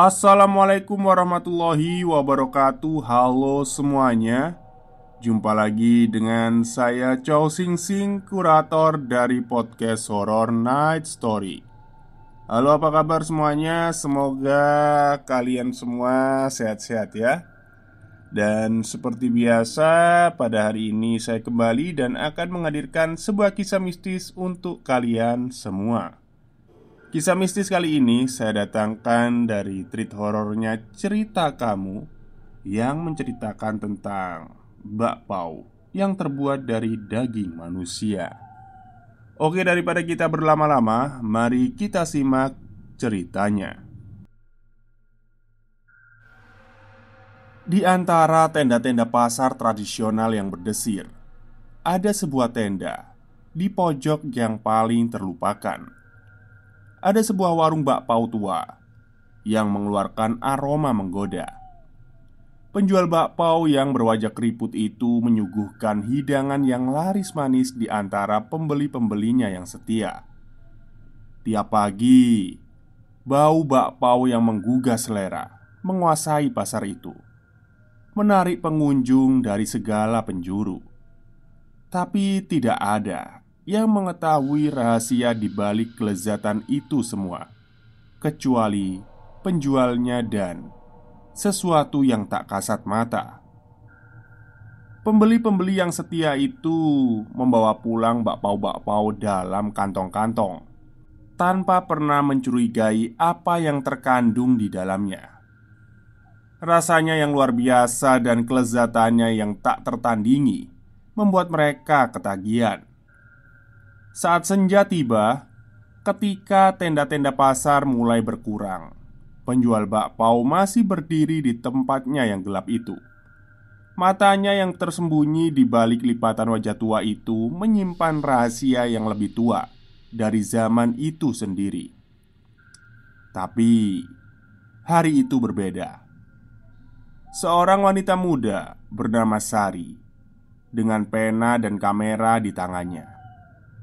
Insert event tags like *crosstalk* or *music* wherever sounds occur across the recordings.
Assalamualaikum warahmatullahi wabarakatuh Halo semuanya Jumpa lagi dengan saya Chow Sing Sing Kurator dari podcast Horror Night Story Halo apa kabar semuanya Semoga kalian semua sehat-sehat ya dan seperti biasa, pada hari ini saya kembali dan akan menghadirkan sebuah kisah mistis untuk kalian semua. Kisah mistis kali ini saya datangkan dari treat horornya Cerita Kamu yang menceritakan tentang bakpao yang terbuat dari daging manusia. Oke, daripada kita berlama-lama, mari kita simak ceritanya. Di antara tenda-tenda pasar tradisional yang berdesir, ada sebuah tenda di pojok yang paling terlupakan ada sebuah warung bakpao tua yang mengeluarkan aroma menggoda. Penjual bakpao yang berwajah keriput itu menyuguhkan hidangan yang laris manis di antara pembeli-pembelinya yang setia. Tiap pagi, bau bakpao yang menggugah selera menguasai pasar itu, menarik pengunjung dari segala penjuru. Tapi tidak ada yang mengetahui rahasia di balik kelezatan itu semua, kecuali penjualnya dan sesuatu yang tak kasat mata. Pembeli-pembeli yang setia itu membawa pulang bakpao-bakpao dalam kantong-kantong tanpa pernah mencurigai apa yang terkandung di dalamnya. Rasanya yang luar biasa dan kelezatannya yang tak tertandingi membuat mereka ketagihan. Saat senja tiba, ketika tenda-tenda pasar mulai berkurang, penjual bakpao masih berdiri di tempatnya yang gelap itu. Matanya yang tersembunyi di balik lipatan wajah tua itu menyimpan rahasia yang lebih tua dari zaman itu sendiri. Tapi hari itu berbeda. Seorang wanita muda bernama Sari dengan pena dan kamera di tangannya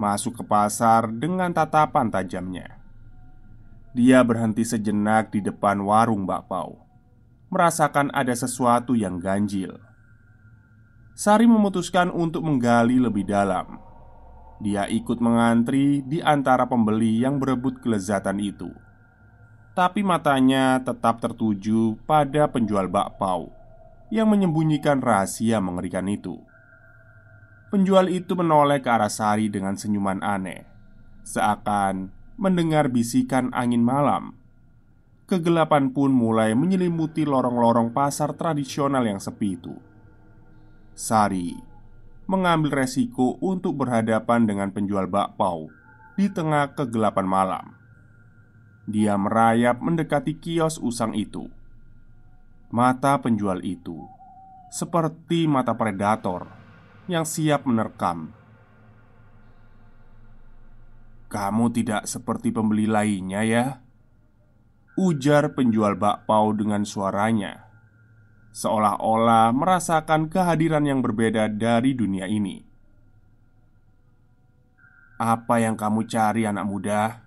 masuk ke pasar dengan tatapan tajamnya. Dia berhenti sejenak di depan warung bakpao, merasakan ada sesuatu yang ganjil. Sari memutuskan untuk menggali lebih dalam. Dia ikut mengantri di antara pembeli yang berebut kelezatan itu, tapi matanya tetap tertuju pada penjual bakpao yang menyembunyikan rahasia mengerikan itu. Penjual itu menoleh ke arah Sari dengan senyuman aneh Seakan mendengar bisikan angin malam Kegelapan pun mulai menyelimuti lorong-lorong pasar tradisional yang sepi itu Sari mengambil resiko untuk berhadapan dengan penjual bakpao di tengah kegelapan malam Dia merayap mendekati kios usang itu Mata penjual itu seperti mata predator yang siap menerkam. "Kamu tidak seperti pembeli lainnya, ya?" ujar penjual bakpao dengan suaranya, seolah-olah merasakan kehadiran yang berbeda dari dunia ini. "Apa yang kamu cari, anak muda?"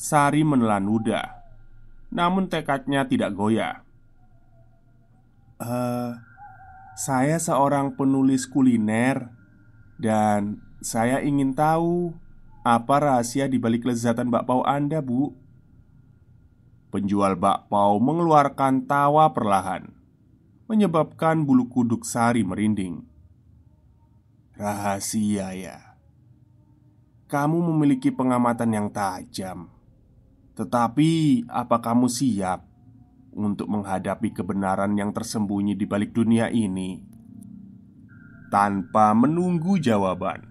Sari menelan ludah, namun tekadnya tidak goyah. uh, saya seorang penulis kuliner dan saya ingin tahu apa rahasia di balik kelezatan bakpao Anda, Bu? Penjual bakpao mengeluarkan tawa perlahan, menyebabkan bulu kuduk Sari merinding. Rahasia ya. Kamu memiliki pengamatan yang tajam. Tetapi, apa kamu siap untuk menghadapi kebenaran yang tersembunyi di balik dunia ini. Tanpa menunggu jawaban,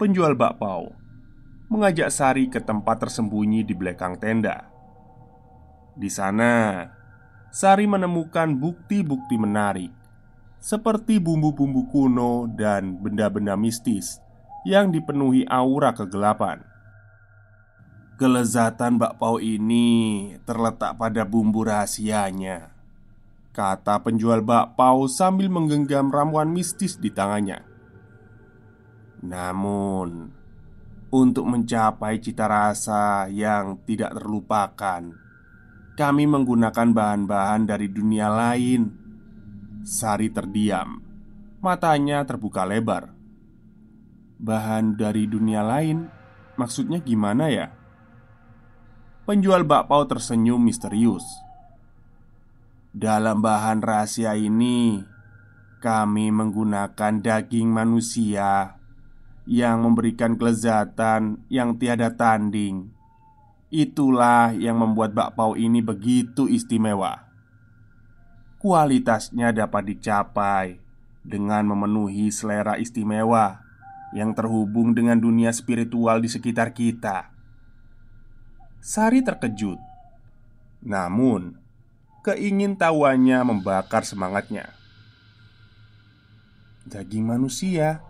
penjual bakpao mengajak Sari ke tempat tersembunyi di belakang tenda. Di sana, Sari menemukan bukti-bukti menarik, seperti bumbu-bumbu kuno dan benda-benda mistis yang dipenuhi aura kegelapan. Kelezatan bakpao ini terletak pada bumbu rahasianya Kata penjual bakpao sambil menggenggam ramuan mistis di tangannya Namun Untuk mencapai cita rasa yang tidak terlupakan Kami menggunakan bahan-bahan dari dunia lain Sari terdiam Matanya terbuka lebar Bahan dari dunia lain Maksudnya gimana ya? Penjual bakpao tersenyum misterius. Dalam bahan rahasia ini, kami menggunakan daging manusia yang memberikan kelezatan yang tiada tanding. Itulah yang membuat bakpao ini begitu istimewa. Kualitasnya dapat dicapai dengan memenuhi selera istimewa yang terhubung dengan dunia spiritual di sekitar kita. Sari terkejut. Namun, keingintahuannya membakar semangatnya. Daging manusia,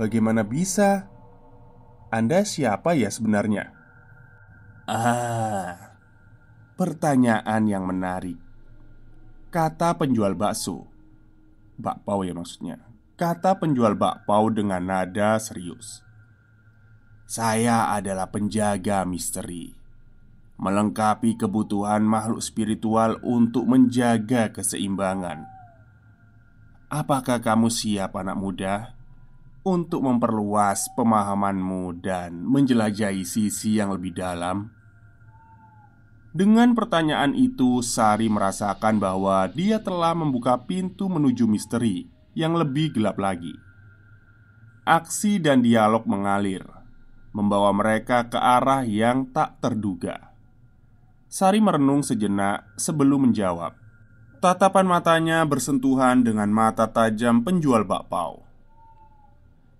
bagaimana bisa? Anda siapa ya sebenarnya? Ah, pertanyaan yang menarik. Kata penjual bakso. Bakpao ya maksudnya. Kata penjual bakpao dengan nada serius. Saya adalah penjaga misteri, melengkapi kebutuhan makhluk spiritual untuk menjaga keseimbangan. Apakah kamu siap, anak muda, untuk memperluas pemahamanmu dan menjelajahi sisi yang lebih dalam? Dengan pertanyaan itu, Sari merasakan bahwa dia telah membuka pintu menuju misteri yang lebih gelap lagi. Aksi dan dialog mengalir membawa mereka ke arah yang tak terduga. Sari merenung sejenak sebelum menjawab. Tatapan matanya bersentuhan dengan mata tajam penjual bakpao.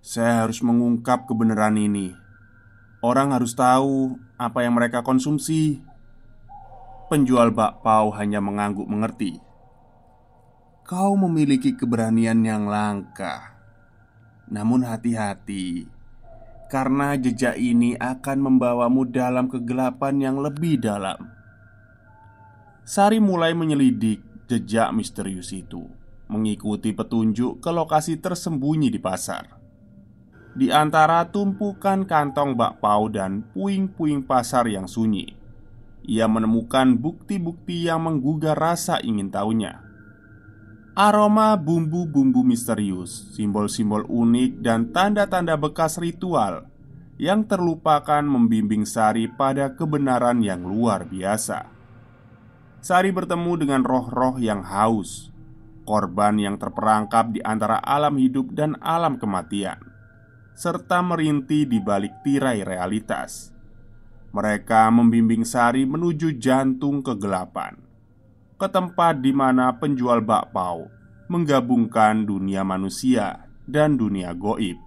Saya harus mengungkap kebenaran ini. Orang harus tahu apa yang mereka konsumsi. Penjual bakpao hanya mengangguk mengerti kau memiliki keberanian yang langka. Namun, hati-hati, karena jejak ini akan membawamu dalam kegelapan yang lebih dalam. Sari mulai menyelidik jejak misterius itu, mengikuti petunjuk ke lokasi tersembunyi di pasar. Di antara tumpukan kantong bakpao dan puing-puing pasar yang sunyi, ia menemukan bukti-bukti yang menggugah rasa ingin tahunya. Aroma bumbu-bumbu misterius, simbol-simbol unik, dan tanda-tanda bekas ritual yang terlupakan membimbing Sari pada kebenaran yang luar biasa. Sari bertemu dengan roh-roh yang haus, korban yang terperangkap di antara alam hidup dan alam kematian, serta merintih di balik tirai realitas. Mereka membimbing Sari menuju jantung kegelapan ke tempat di mana penjual bakpao menggabungkan dunia manusia dan dunia goib.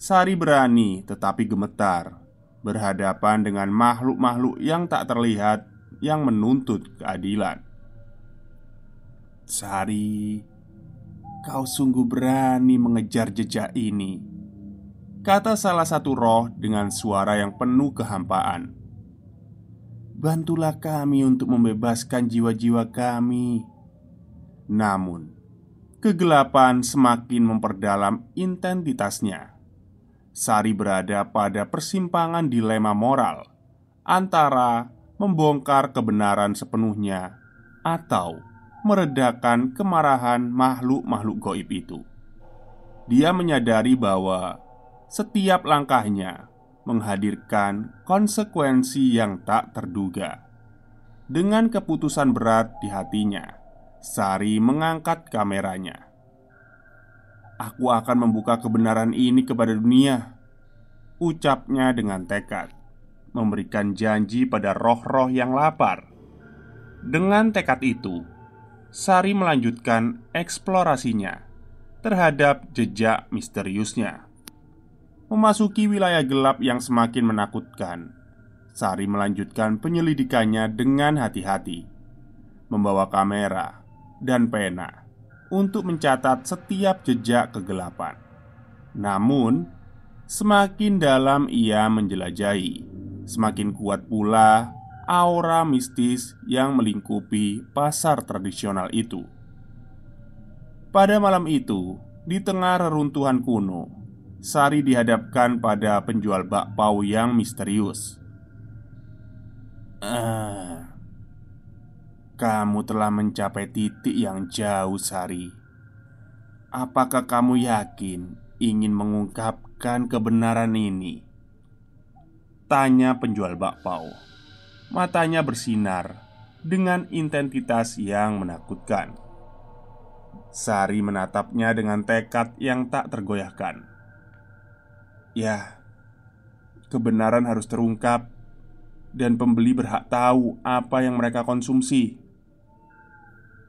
Sari berani tetapi gemetar berhadapan dengan makhluk-makhluk yang tak terlihat yang menuntut keadilan. Sari, kau sungguh berani mengejar jejak ini, kata salah satu roh dengan suara yang penuh kehampaan. Bantulah kami untuk membebaskan jiwa-jiwa kami." Namun, kegelapan semakin memperdalam intensitasnya. Sari berada pada persimpangan dilema moral antara membongkar kebenaran sepenuhnya atau meredakan kemarahan makhluk-makhluk goib itu. Dia menyadari bahwa setiap langkahnya menghadirkan konsekuensi yang tak terduga. Dengan keputusan berat di hatinya, Sari mengangkat kameranya. "Aku akan membuka kebenaran ini kepada dunia," ucapnya dengan tekad, memberikan janji pada roh-roh yang lapar. Dengan tekad itu, Sari melanjutkan eksplorasinya terhadap jejak misteriusnya memasuki wilayah gelap yang semakin menakutkan. Sari melanjutkan penyelidikannya dengan hati-hati, membawa kamera dan pena untuk mencatat setiap jejak kegelapan. Namun, semakin dalam ia menjelajahi, semakin kuat pula aura mistis yang melingkupi pasar tradisional itu. Pada malam itu, di tengah reruntuhan kuno, Sari dihadapkan pada penjual bakpao yang misterius. Uh, kamu telah mencapai titik yang jauh, Sari. Apakah kamu yakin ingin mengungkapkan kebenaran ini? Tanya penjual bakpao. Matanya bersinar dengan intensitas yang menakutkan. Sari menatapnya dengan tekad yang tak tergoyahkan. Ya, kebenaran harus terungkap dan pembeli berhak tahu apa yang mereka konsumsi.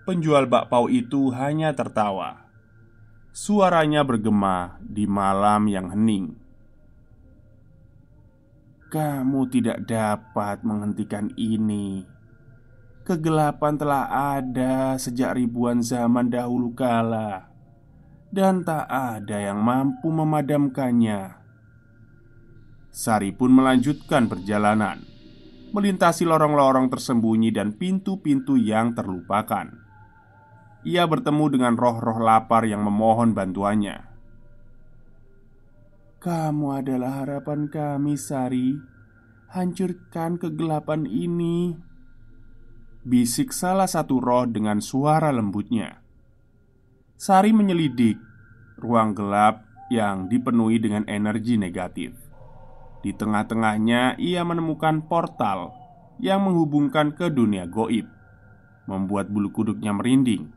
Penjual bakpao itu hanya tertawa. Suaranya bergema di malam yang hening. Kamu tidak dapat menghentikan ini. Kegelapan telah ada sejak ribuan zaman dahulu kala, dan tak ada yang mampu memadamkannya. Sari pun melanjutkan perjalanan, melintasi lorong-lorong tersembunyi dan pintu-pintu yang terlupakan. Ia bertemu dengan roh-roh lapar yang memohon bantuannya. "Kamu adalah harapan kami, Sari. Hancurkan kegelapan ini," bisik salah satu roh dengan suara lembutnya. Sari menyelidik ruang gelap yang dipenuhi dengan energi negatif. Di tengah-tengahnya ia menemukan portal yang menghubungkan ke dunia goib Membuat bulu kuduknya merinding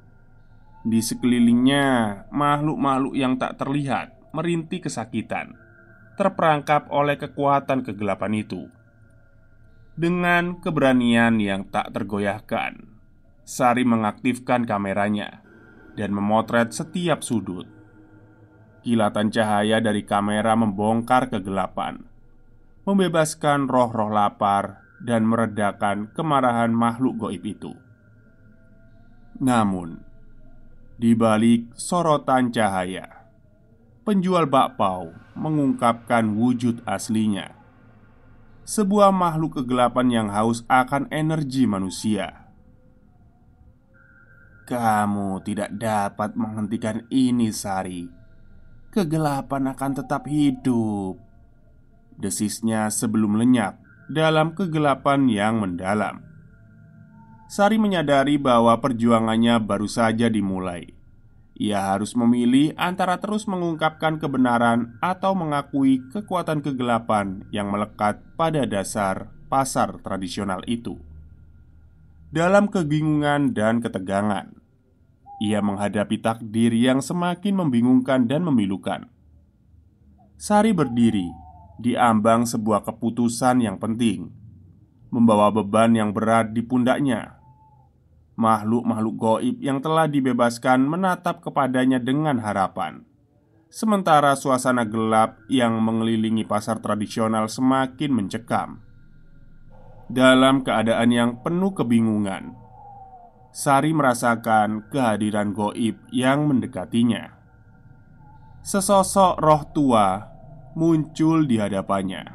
Di sekelilingnya makhluk-makhluk yang tak terlihat merintih kesakitan Terperangkap oleh kekuatan kegelapan itu Dengan keberanian yang tak tergoyahkan Sari mengaktifkan kameranya dan memotret setiap sudut. Kilatan cahaya dari kamera membongkar kegelapan, membebaskan roh-roh lapar dan meredakan kemarahan makhluk goib itu. Namun, di balik sorotan cahaya, penjual bakpao mengungkapkan wujud aslinya. Sebuah makhluk kegelapan yang haus akan energi manusia. Kamu tidak dapat menghentikan ini, Sari. Kegelapan akan tetap hidup. Desisnya sebelum lenyap dalam kegelapan yang mendalam Sari menyadari bahwa perjuangannya baru saja dimulai ia harus memilih antara terus mengungkapkan kebenaran atau mengakui kekuatan kegelapan yang melekat pada dasar pasar tradisional itu. Dalam kebingungan dan ketegangan, ia menghadapi takdir yang semakin membingungkan dan memilukan. Sari berdiri diambang sebuah keputusan yang penting, membawa beban yang berat di pundaknya. Makhluk-makhluk goib yang telah dibebaskan menatap kepadanya dengan harapan. Sementara suasana gelap yang mengelilingi pasar tradisional semakin mencekam. Dalam keadaan yang penuh kebingungan, Sari merasakan kehadiran goib yang mendekatinya. Sesosok roh tua muncul di hadapannya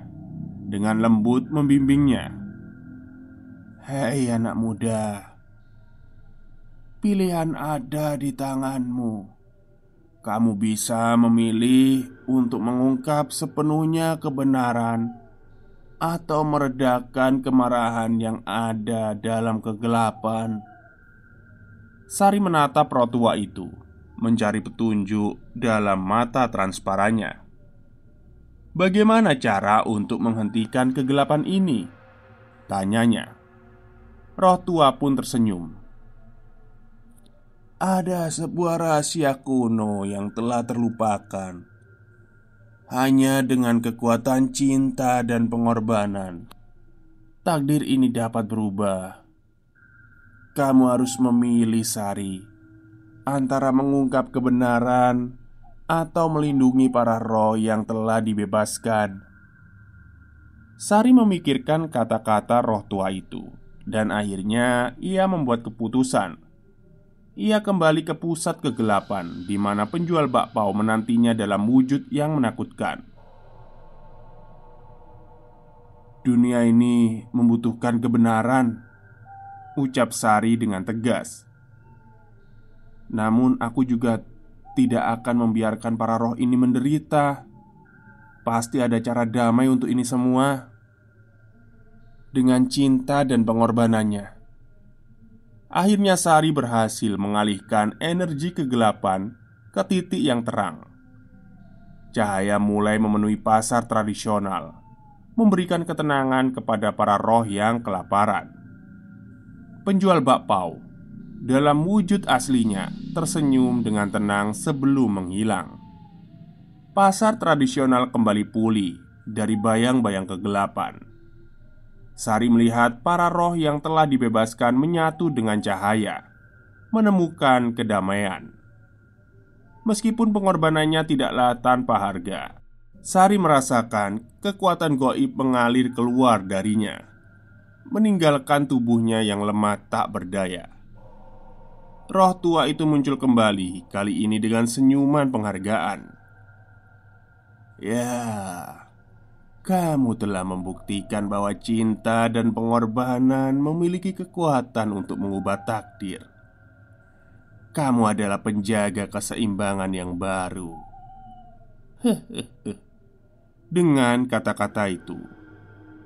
dengan lembut membimbingnya. "Hei, anak muda, pilihan ada di tanganmu. Kamu bisa memilih untuk mengungkap sepenuhnya kebenaran atau meredakan kemarahan yang ada dalam kegelapan." Sari menatap rotua itu, mencari petunjuk dalam mata transparannya. Bagaimana cara untuk menghentikan kegelapan ini? Tanyanya Roh tua pun tersenyum Ada sebuah rahasia kuno yang telah terlupakan Hanya dengan kekuatan cinta dan pengorbanan Takdir ini dapat berubah Kamu harus memilih Sari Antara mengungkap kebenaran atau melindungi para roh yang telah dibebaskan. Sari memikirkan kata-kata roh tua itu, dan akhirnya ia membuat keputusan. Ia kembali ke pusat kegelapan, di mana penjual bakpao menantinya dalam wujud yang menakutkan. Dunia ini membutuhkan kebenaran, ucap Sari dengan tegas. Namun, aku juga tidak akan membiarkan para roh ini menderita. Pasti ada cara damai untuk ini semua dengan cinta dan pengorbanannya. Akhirnya Sari berhasil mengalihkan energi kegelapan ke titik yang terang. Cahaya mulai memenuhi pasar tradisional, memberikan ketenangan kepada para roh yang kelaparan. Penjual bakpao dalam wujud aslinya tersenyum dengan tenang sebelum menghilang. Pasar tradisional kembali pulih dari bayang-bayang kegelapan. Sari melihat para roh yang telah dibebaskan menyatu dengan cahaya, menemukan kedamaian. Meskipun pengorbanannya tidaklah tanpa harga, Sari merasakan kekuatan goib mengalir keluar darinya, meninggalkan tubuhnya yang lemah tak berdaya roh tua itu muncul kembali, kali ini dengan senyuman penghargaan. "Ya, kamu telah membuktikan bahwa cinta dan pengorbanan memiliki kekuatan untuk mengubah takdir. Kamu adalah penjaga keseimbangan yang baru." *laughs* Dengan kata-kata itu,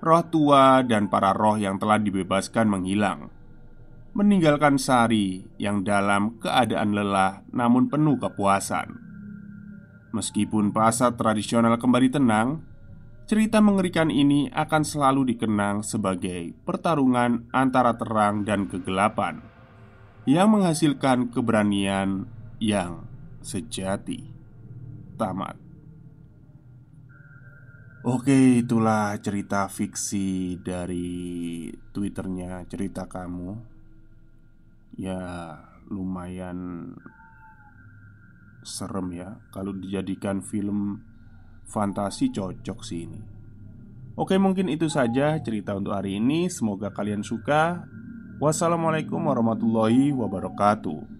roh tua dan para roh yang telah dibebaskan menghilang meninggalkan Sari yang dalam keadaan lelah namun penuh kepuasan. Meskipun pasar tradisional kembali tenang, cerita mengerikan ini akan selalu dikenang sebagai pertarungan antara terang dan kegelapan yang menghasilkan keberanian yang sejati. Tamat. Oke, itulah cerita fiksi dari Twitternya cerita kamu ya lumayan serem ya kalau dijadikan film fantasi cocok sih ini. Oke, mungkin itu saja cerita untuk hari ini. Semoga kalian suka. Wassalamualaikum warahmatullahi wabarakatuh.